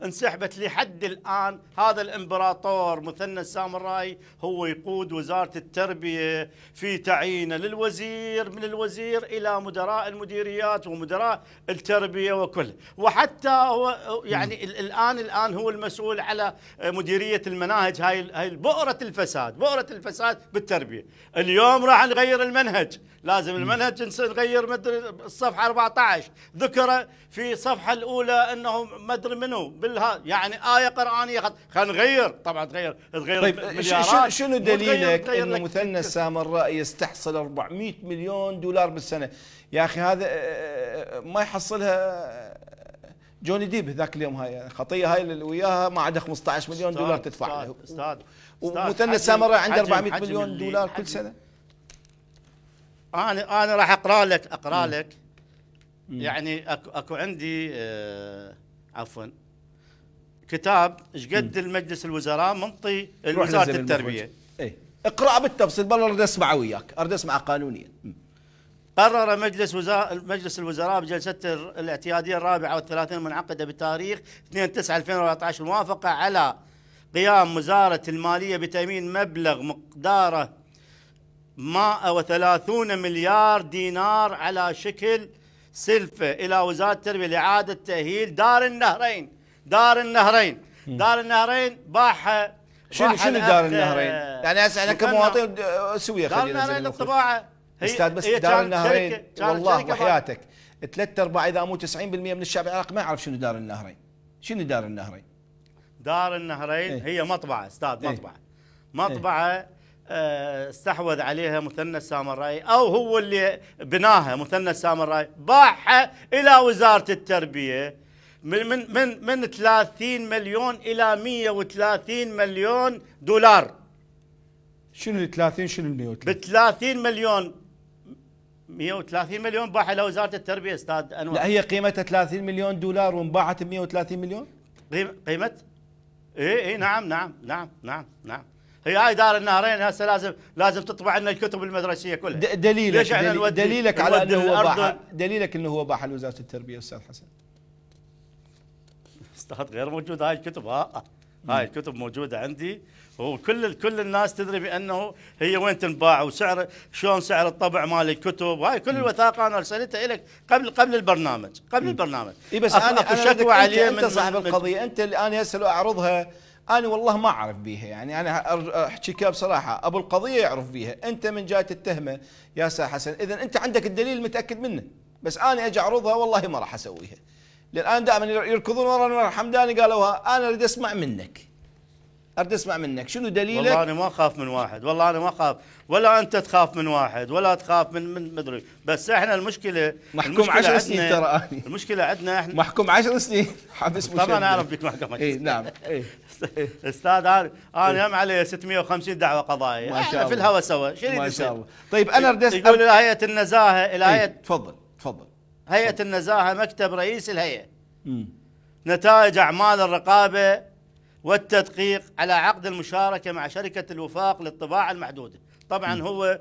انسحبت لحد الآن هذا الإمبراطور مثنى السامرائي هو يقود وزارة التربية في تعيينه للوزير من الوزير إلى مدراء المديريات ومدراء التربية وكل وحتى هو يعني الآن الآن هو المسؤول على مديرية المناهج هاي هاي بؤرة الفساد بؤرة الفساد بالتربية اليوم راح نغير المنهج لازم المنهج نغير مدري الصفحة 14 ذكر في الصفحة الأولى أنه مدري منو كلها يعني آية قرآنية خط خلينا نغير طبعا تغير تغير طيب شنو, شنو دليلك ان مثنى سامراء يستحصل 400 مليون دولار بالسنة يا أخي هذا آه، آه، ما يحصلها آه، جوني ديب ذاك اليوم هاي الخطيه يعني هاي اللي وياها ما عدا 15 مليون دولار تدفع استاذ استاذ ومثنى سامراء عنده 400 مليون دولار كل سنه انا انا راح اقرا لك اقرا لك يعني اكو اكو عندي عفوا كتاب ايش قد المجلس الوزراء منطي وزاره التربيه ايه اقرا بالتفصيل بل اريد اسمع وياك اريد اسمع قانونيا قرر مجلس وزراء مجلس الوزراء بجلسته الاعتياديه الرابعه والثلاثين المنعقده بتاريخ 2 9 2014 الموافقه على قيام وزاره الماليه بتامين مبلغ مقداره 130 مليار دينار على شكل سلفه الى وزاره التربيه لاعاده تاهيل دار النهرين دار النهرين دار النهرين باعها شنو شنو دار النهرين؟ يعني هسه انا كمواطن سويه خلينا دار النهرين الطباعه استاذ بس دار النهرين والله وحياتك ثلاث ارباع اذا مو 90% من الشعب العراقي ما يعرف شنو دار النهرين شنو دار النهرين؟ دار النهرين إيه. هي مطبعه استاذ إيه. مطبعه إيه. مطبعه آه، استحوذ عليها مثنى السامرائي او هو اللي بناها مثنى السامرائي باعها الى وزاره التربيه من من من من 30 مليون الى 130 مليون دولار شنو ال 30 شنو ال 130 ب 30 مليون 130 مليون باعها لوزاره التربيه استاذ انور لا هي قيمتها 30 مليون دولار وانباعت ب 130 مليون قيمه اي اي نعم نعم نعم نعم نعم هي هاي دار النهرين هسه لازم لازم تطبع لنا الكتب المدرسيه كلها دليلك دليلك, دليلك على انه هو باح دليلك انه هو باعها لوزاره التربيه استاذ حسن الاستاذ غير موجود هاي الكتب ها آه، آه. هاي الكتب موجوده عندي وكل كل الناس تدري بانه هي وين تنباع وسعر شلون سعر الطبع مال الكتب هاي كل الوثائق انا ارسلتها لك قبل قبل البرنامج قبل البرنامج اي بس انا اكو شكوى عليه انت صاحب القضيه انت الان هسه لو اعرضها انا والله ما اعرف بيها يعني انا احكيك بصراحه ابو القضيه يعرف بيها انت من جاي تتهمه يا سا حسن اذا انت عندك الدليل متاكد منه بس انا اجي اعرضها والله ما راح اسويها للان دائما يركضون ورا نور حمداني قالوها انا اريد اسمع منك اريد اسمع منك شنو دليلك والله انا ما اخاف من واحد والله انا ما اخاف ولا انت تخاف من واحد ولا تخاف من من مدري بس احنا المشكله محكوم 10 سنين ترى اني المشكله عندنا احنا محكوم 10 سنين حبس طبعا انا اعرف بك محكمه اي نعم اي استاذ انا انا يم علي 650 دعوه قضائيه ما شاء الله في الهوى سوا شنو ما شاء الله طيب انا اريد يقول الى هيئه النزاهه الى هيئه آية- تفضل هيئة النزاهة مكتب رئيس الهيئة م. نتائج أعمال الرقابة والتدقيق على عقد المشاركة مع شركة الوفاق للطباعة المحدودة طبعا م. هو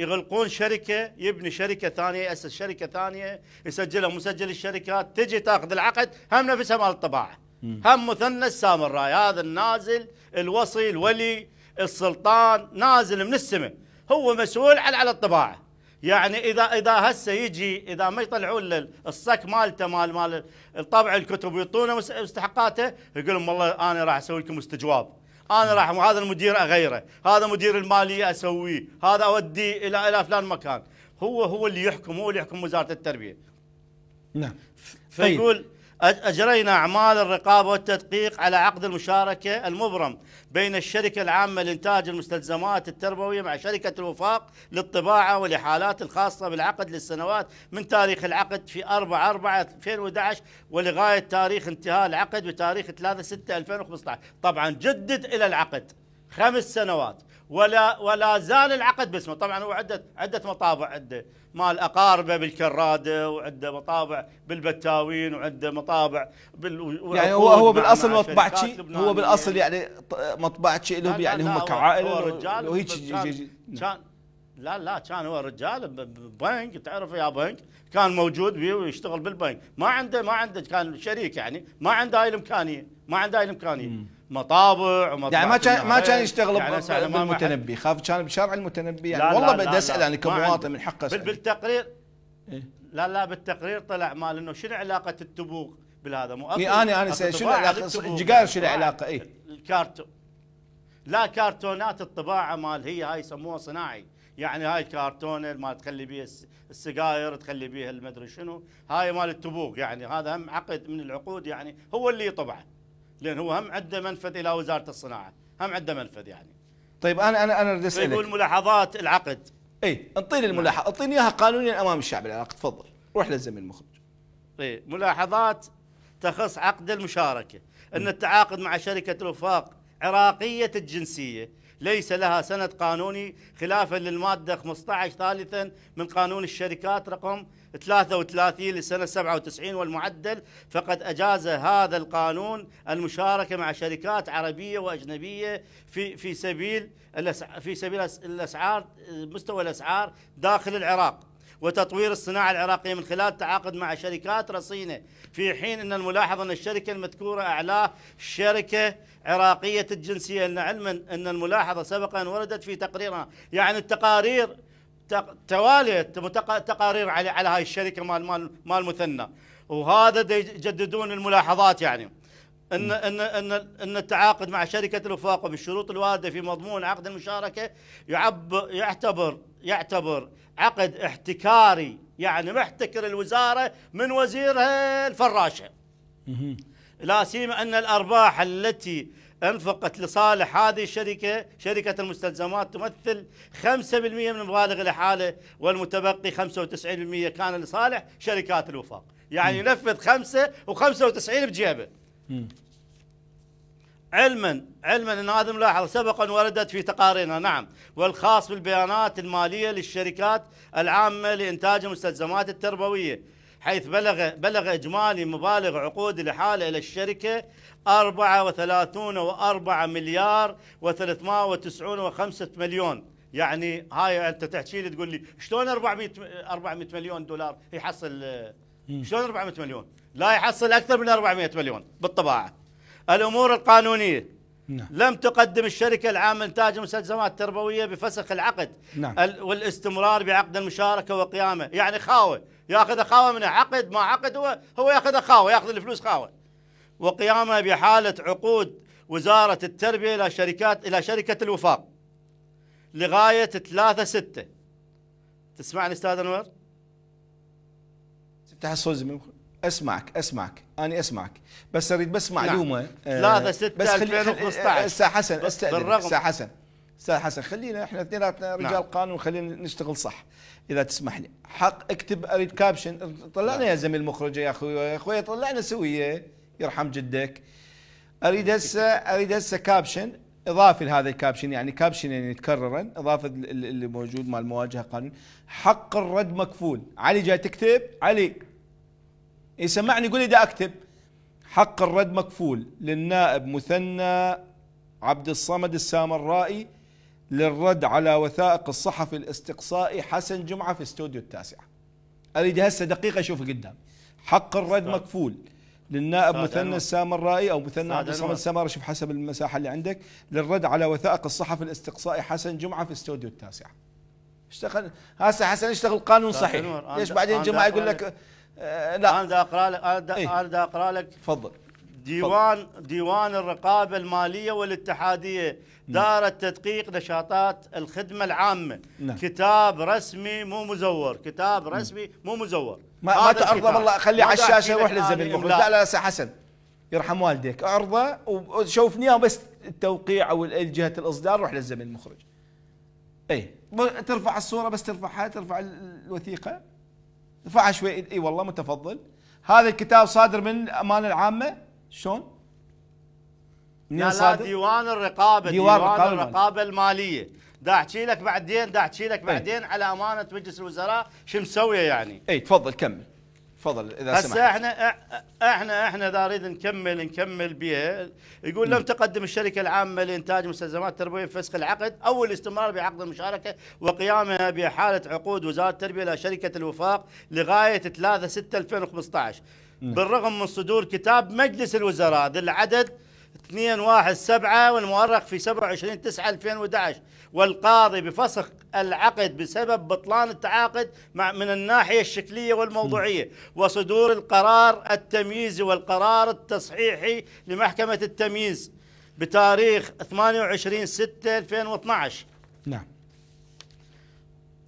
يغلقون شركة يبني شركة ثانية يأسس شركة ثانية يسجلها مسجل الشركات تجي تاخذ العقد هم نفسها مال الطباعة هم مثنى السامراء هذا النازل الوصي الولي السلطان نازل من السماء هو مسؤول عن على الطباعة يعني اذا اذا هسه يجي اذا ما يطلعون الصك مالته مال مال طبع الكتب ويعطونه مستحقاته يقول لهم والله انا راح اسوي لكم استجواب انا راح هذا المدير اغيره هذا مدير الماليه اسويه هذا اوديه الى الى فلان مكان هو هو اللي يحكم هو اللي يحكم وزاره التربيه نعم طيب. فيقول طيب. أجرينا أعمال الرقابة والتدقيق على عقد المشاركة المبرم بين الشركة العامة لإنتاج المستلزمات التربوية مع شركة الوفاق للطباعة والإحالات الخاصة بالعقد للسنوات من تاريخ العقد في 4 4 2011 ولغاية تاريخ انتهاء العقد بتاريخ 3 6 2015 طبعا جدد إلى العقد خمس سنوات ولا ولا زال العقد باسمه طبعا هو عده عده مطابع عنده مال اقاربه بالكراده وعنده مطابع بالبتاوين وعنده مطابع بال يعني هو هو بالاصل مطبعتشي هو بالاصل يعني مطبعتشي لهم يعني هم كعائله هو رجال وهيك نعم. كان لا لا كان هو رجال بنك تعرف يا بنك كان موجود بيه ويشتغل بالبنك ما عنده ما عنده كان شريك يعني ما عنده هاي الامكانيه ما عنده هاي الامكانيه مطابع ومطابع يعني ما كان ما كان يشتغل يعني بالمتنبي خاف كان بشارع المتنبي يعني لا والله بدي اسال انا يعني كمواطن من حقه بالتقرير إيه. لا لا بالتقرير طلع مال انه شنو علاقه التبوغ بالهذا مو اي انا انا شنو علاقه الجقار شنو علاقه اي الكارتو لا كرتونات الطباعه مال هي هاي يسموها صناعي يعني هاي الكرتونه مال تخلي بيها السجاير تخلي بيها المدري شنو هاي مال التبوق يعني هذا هم عقد من العقود يعني هو اللي يطبعه لان هو هم عنده منفذ الى وزاره الصناعه هم عنده منفذ يعني طيب انا انا انا بدي اسالك يقول ملاحظات العقد اي انطيني الملاحظه اعطيني اياها قانونيا امام الشعب العراقي تفضل روح للزميل المخرج اي طيب، ملاحظات تخص عقد المشاركه ان التعاقد مع شركه الوفاق عراقيه الجنسيه ليس لها سند قانوني خلافا للمادة 15 ثالثا من قانون الشركات رقم 33 لسنة 97 والمعدل فقد أجاز هذا القانون المشاركة مع شركات عربية وأجنبية في في سبيل في سبيل الأسعار مستوى الأسعار داخل العراق وتطوير الصناعة العراقية من خلال تعاقد مع شركات رصينة في حين أن الملاحظ أن الشركة المذكورة أعلاه شركة عراقية الجنسية لنا علما أن الملاحظة سبقا وردت في تقريرها يعني التقارير تواليت تقارير على على هاي الشركة مال مال مال مثنى وهذا يجددون الملاحظات يعني ان ان ان ان التعاقد مع شركه الوفاق بالشروط الوارده في مضمون عقد المشاركه يعب يعتبر يعتبر عقد احتكاري يعني محتكر الوزاره من وزيرها الفراشه. لا سيما أن الأرباح التي أنفقت لصالح هذه الشركة شركة المستلزمات تمثل 5% من مبالغ الإحالة والمتبقي 95% كان لصالح شركات الوفاق يعني ينفذ 5 و95 بجيبه علما علما ان هذه ملاحظه سبقا وردت في تقاريرنا نعم والخاص بالبيانات الماليه للشركات العامه لانتاج المستلزمات التربويه حيث بلغ بلغ إجمالي مبالغ عقود الإحالة إلى الشركة 34 و4 مليار و395 مليون يعني هاي أنت تحكي لي تقول لي شلون 400 400 مليون دولار يحصل شلون 400 مليون لا يحصل أكثر من 400 مليون بالطباعة الأمور القانونية نعم. لم تقدم الشركة العامة إنتاج المستلزمات التربوية بفسخ العقد نعم. والاستمرار بعقد المشاركة وقيامه يعني خاوة ياخذ اخاوه من عقد ما عقد هو هو ياخذ اخاوه ياخذ الفلوس خاوه وقيامه بحاله عقود وزاره التربيه الى شركات الى شركه الوفاق لغايه 3 6 تسمعني استاذ انور؟ تفتح الصوز اسمعك اسمعك انا اسمعك بس اريد بس نعم. معلومه نعم. 3 6 2015 استاذ حسن استاذ حسن استاذ حسن خلينا احنا اثنيناتنا رجال نعم. قانون خلينا نشتغل صح اذا تسمح لي حق اكتب اريد كابشن طلعنا يا زميل المخرج يا اخوي يا اخوي طلعنا سويه يرحم جدك اريد هسه اريد هسه كابشن اضافي لهذا الكابشن يعني كابشن يعني يتكرر اضافه اللي موجود مال مواجهه قانون حق الرد مكفول علي جاي تكتب علي يسمعني إيه، يقول لي دا اكتب حق الرد مكفول للنائب مثنى عبد الصمد السامرائي للرد على وثائق الصحفي الاستقصائي حسن جمعة في استوديو التاسعة أريد هسه دقيقة أشوف قدام حق الرد مكفول للنائب مثنى السامرائي او مثنى عبد الصمد السامرائي شوف حسب المساحه اللي عندك للرد على وثائق الصحفي الاستقصائي حسن جمعه في استوديو التاسعه اشتغل هسه حسن اشتغل قانون صحيح ليش بعدين جماعه يقول لك آه، لا انا بدي اقرا لك انا بدي إيه. اقرا لك تفضل ديوان ديوان الرقابه الماليه والاتحاديه نعم. دار التدقيق نشاطات الخدمه العامه نعم. كتاب رسمي مو مزور كتاب رسمي مو مزور ما, ما تعرضه والله خليه على الشاشه يروح للزميل المخرج لا لا حسن يرحم والديك اعرضه وشوفني بس التوقيع او جهه الاصدار روح للزميل المخرج اي ترفع الصوره بس ترفعها ترفع الوثيقه ارفعها شوي اي والله متفضل هذا الكتاب صادر من الامانه العامه شلون منين صادق؟ لا ديوان الرقابه ديوان, ديوان الرقابة, الرقابه الماليه دا احكي لك بعدين دا احكي لك إيه. بعدين على امانه مجلس الوزراء شو مسويه يعني اي تفضل كمل تفضل اذا سمحت هسه احنا احنا احنا اذا اريد نكمل نكمل بها يقول لم تقدم الشركه العامه لانتاج مستلزمات تربويه فسخ العقد او الاستمرار بعقد المشاركه وقيامها بحاله عقود وزاره التربيه الى شركه الوفاق لغايه 3 6 2015 بالرغم من صدور كتاب مجلس الوزراء ذي العدد 217 والمؤرخ في 27 9 2011 والقاضي بفسخ العقد بسبب بطلان التعاقد مع من الناحية الشكلية والموضوعية وصدور القرار التمييزي والقرار التصحيحي لمحكمة التمييز بتاريخ 28 6 2012 نعم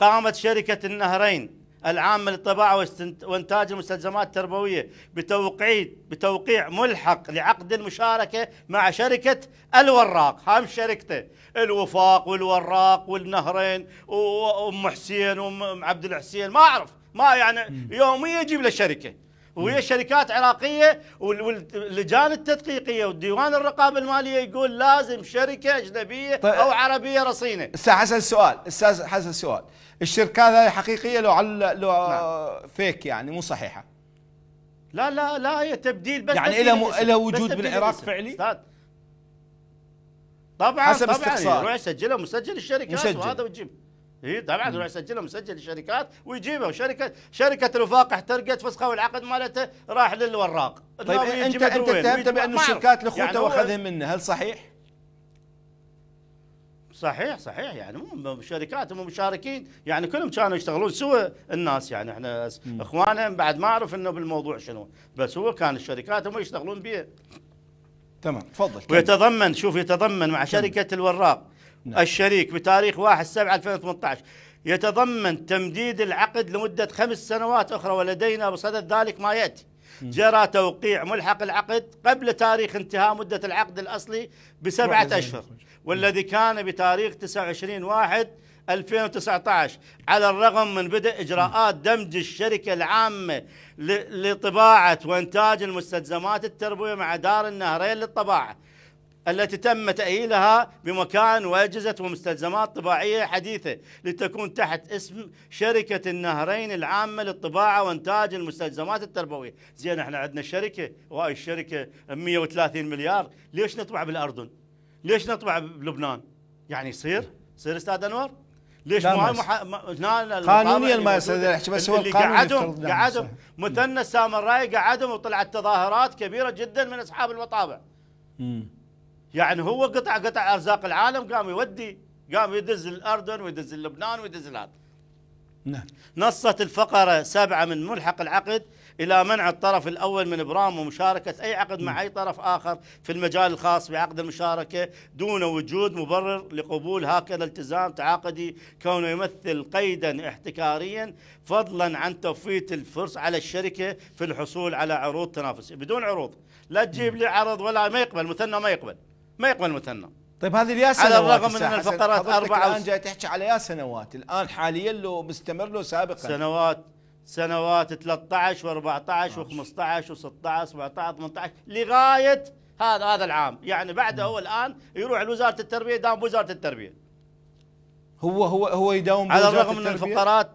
قامت شركة النهرين العامة للطباعة وإنتاج المستلزمات التربوية بتوقيع بتوقيع ملحق لعقد المشاركة مع شركة الوراق هام شركته الوفاق والوراق والنهرين وأم حسين وأم عبد الحسين ما أعرف ما يعني يوميا يجيب له شركه وهي شركات عراقيه واللجان التدقيقيه والديوان الرقابه الماليه يقول لازم شركه اجنبيه طيب. او عربيه رصينه. استاذ حسن سؤال، استاذ حسن سؤال، الشركات هذه حقيقيه لو على لو نعم. فيك يعني مو صحيحه لا لا لا هي تبديل بس يعني الى الى وجود بالعراق فعلي استاذ طبعا حسب طبعا استقصاء يروح يسجله مسجل الشركات مسجل. وهذا ويجيب اي طبعا يروح سجلها مسجل الشركات ويجيبها وشركه شركه الوفاق احترقت فسخوا العقد مالته راح للوراق طيب انت انت اتهمت بانه الشركات لاخوته يعني واخذهم منه هل صحيح؟ صحيح صحيح يعني مو شركات مو مشاركين يعني كلهم كانوا يشتغلون سوى الناس يعني احنا اخواننا بعد ما اعرف انه بالموضوع شنو بس هو كان الشركات هم يشتغلون بيه تمام تفضل ويتضمن شوف يتضمن مع شركه الوراق نعم. الشريك بتاريخ 1 7 2018 يتضمن تمديد العقد لمده خمس سنوات اخرى ولدينا بصدد ذلك ما ياتي جرى توقيع ملحق العقد قبل تاريخ انتهاء مدة العقد الأصلي بسبعة أشهر والذي كان بتاريخ 29 واحد 2019 على الرغم من بدء إجراءات دمج الشركة العامة لطباعة وإنتاج المستلزمات التربوية مع دار النهرين للطباعة التي تم تأهيلها بمكان وأجهزة ومستلزمات طباعية حديثة لتكون تحت اسم شركة النهرين العامة للطباعة وإنتاج المستلزمات التربوية زين احنا عندنا شركة وهاي الشركة 130 مليار ليش نطبع بالأردن ليش نطبع بلبنان؟ يعني يصير؟ يصير استاذ انور؟ ليش ما محا... ما... قانونيا ما يصير احكي بس هو قعدهم يعني قعدهم مثنى السامرائي قعدهم وطلعت تظاهرات كبيره جدا من اصحاب المطابع. امم يعني هو قطع قطع ارزاق العالم قام يودي قام يدز الاردن ويدز لبنان ويدز هذا. نعم. نصت الفقره سبعه من ملحق العقد إلى منع الطرف الأول من إبرام ومشاركة أي عقد مع أي طرف آخر في المجال الخاص بعقد المشاركة دون وجود مبرر لقبول هكذا التزام تعاقدي كونه يمثل قيدا احتكاريا فضلا عن توفيت الفرص على الشركة في الحصول على عروض تنافسية بدون عروض لا تجيب لي عرض ولا ما يقبل مثنى ما يقبل ما يقبل مثنى طيب هذه اليا سنوات على الرغم من ان الفقرات اربعه الان جاي تحكي على يا سنوات الان حاليا لو مستمر له سابقا سنوات سنوات 13 و14 و15 و16 و17 18 لغايه هذا هذا العام يعني بعده نعم. هو الان يروح لوزاره التربيه يداوم بوزاره التربيه هو هو هو يداوم على الرغم من الفقرات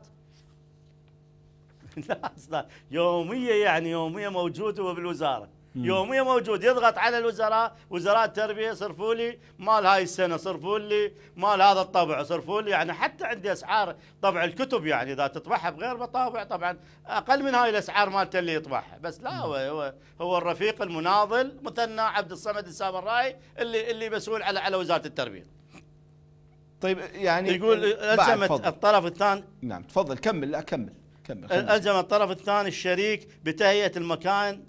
لا اصلا يوميه يعني يوميه موجوده بالوزاره يوميا موجود يضغط على الوزراء وزراء التربيه صرفوا لي مال هاي السنه صرفوا لي مال هذا الطبع صرفوا لي يعني حتى عندي اسعار طبع الكتب يعني اذا تطبعها بغير مطابع طبعا اقل من هاي الاسعار مالته اللي يطبعها بس لا هو هو, الرفيق المناضل مثنى عبد الصمد الراي اللي اللي مسؤول على على وزاره التربيه طيب يعني يقول الزمت الطرف الثاني نعم تفضل كمل لا كمل كمل الزم الطرف الثاني الشريك بتهيئه المكان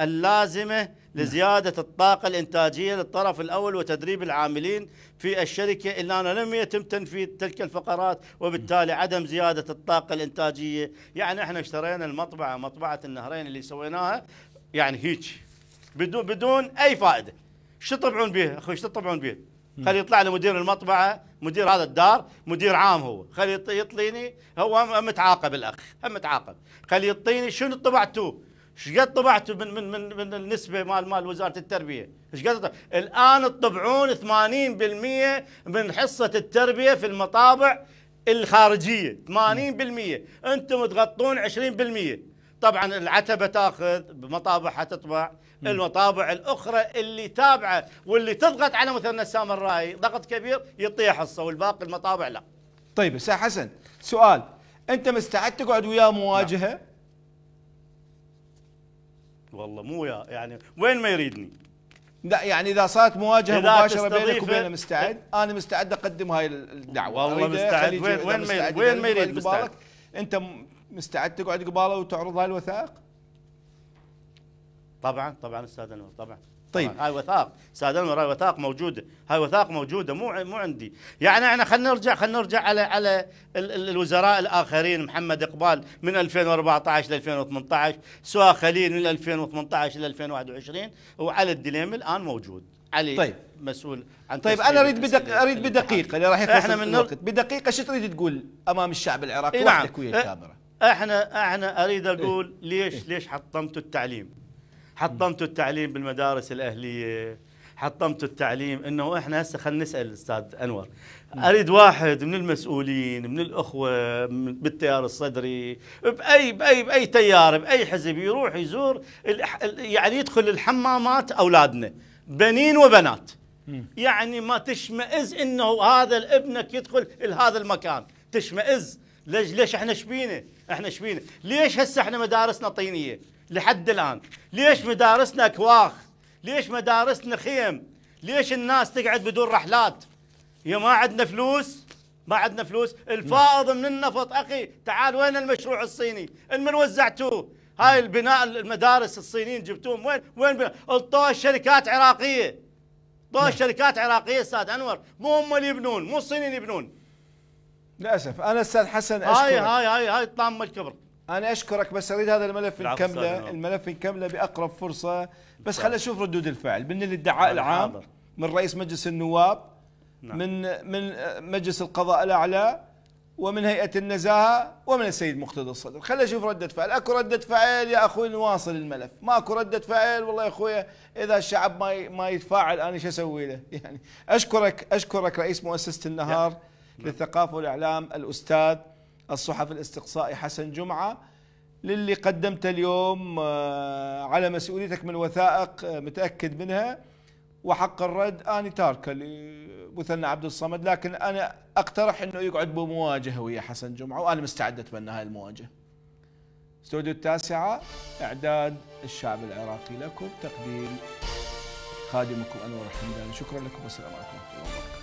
اللازمة لزيادة الطاقة الإنتاجية للطرف الأول وتدريب العاملين في الشركة إلا أنه لم يتم تنفيذ تلك الفقرات وبالتالي عدم زيادة الطاقة الإنتاجية يعني إحنا اشترينا المطبعة مطبعة النهرين اللي سويناها يعني هيك بدون بدون أي فائدة شو تطبعون بها أخوي شو تطبعون بها خلي يطلع لي مدير المطبعة مدير هذا الدار مدير عام هو خلي يطليني هو متعاقب الأخ هم متعاقب خلي يطيني شنو طبعتوه ايش قد طبعتوا من من من من النسبه مال مال وزاره التربيه؟ ايش قد الان تطبعون 80% من حصه التربيه في المطابع الخارجيه 80% انتم تغطون 20% طبعا العتبه تاخذ بمطابعها تطبع المطابع الاخرى اللي تابعه واللي تضغط على مثلث الراي ضغط كبير يعطيها حصه والباقي المطابع لا. طيب استاذ حسن سؤال انت مستعد تقعد وياه مواجهه؟ نعم. والله مو يا يعني وين ما يريدني لا يعني اذا صارت مواجهه إذا مباشره بينك وبينه إيه؟ مستعد انا مستعد اقدم هاي الدعوه والله مستعد وين وين مستعد وين ما يريد مستعد انت مستعد تقعد قباله وتعرض هاي الوثائق طبعا طبعا استاذ انور طبعا طيب هاي وثائق استاذ انور هاي وثائق موجوده هاي وثائق موجوده مو مو عندي يعني احنا خلينا نرجع خلينا نرجع على على الوزراء الاخرين محمد اقبال من 2014 ل 2018 سوا خليل من 2018 ل 2021 وعلى الدليم الان موجود علي طيب مسؤول عن طيب انا اريد بدق... اريد بدقيقه اللي راح احنا من الوقت بدقيقه شو تريد تقول امام الشعب العراقي إيه، نعم. وحدك ويا الكاميرا إيه، احنا احنا اريد اقول إيه. ليش ليش حطمتوا التعليم حطمتوا التعليم بالمدارس الاهليه حطمتوا التعليم انه احنا هسه خلينا نسال استاذ انور اريد واحد من المسؤولين من الاخوه بالتيار الصدري باي باي باي تيار باي حزب يروح يزور يعني يدخل الحمامات اولادنا بنين وبنات يعني ما تشمئز انه هذا ابنك يدخل لهذا المكان تشمئز ليش ليش احنا شبينه احنا شبينه ليش هسه احنا مدارسنا طينيه لحد الآن ليش مدارسنا كواخ ليش مدارسنا خيم ليش الناس تقعد بدون رحلات يا ما عندنا فلوس ما عندنا فلوس الفائض من النفط أخي تعال وين المشروع الصيني من وزعتوه هاي البناء المدارس الصينيين جبتوهم وين وين الطوش شركات عراقيه طوش نعم. شركات عراقيه استاذ انور مو هم اللي يبنون مو الصينيين يبنون للاسف انا استاذ حسن اشكرك هاي هاي هاي هاي الطامه الكبر انا اشكرك بس اريد هذا الملف نكمله الملف نكمله باقرب فرصه بس خلينا نشوف ردود الفعل من الادعاء العام من رئيس مجلس النواب نعم. من من مجلس القضاء الاعلى ومن هيئه النزاهه ومن السيد مقتدى الصدر خلينا نشوف رده فعل اكو رده فعل يا اخوي نواصل الملف ما اكو رده فعل والله يا اخوي اذا الشعب ما ما يتفاعل انا شو اسوي له يعني اشكرك اشكرك رئيس مؤسسه النهار للثقافه والاعلام الاستاذ الصحفي الاستقصائي حسن جمعة للي قدمته اليوم آه، على مسؤوليتك من وثائق آه، متأكد منها وحق الرد أنا تاركه لمثنى عبد الصمد لكن أنا أقترح أنه يقعد بمواجهة ويا حسن جمعة وأنا مستعد أتبنى هاي المواجهة استوديو التاسعة إعداد الشعب العراقي لكم تقديم خادمكم أنور الحمداني شكرا لكم والسلام عليكم ورحمة الله وبركاته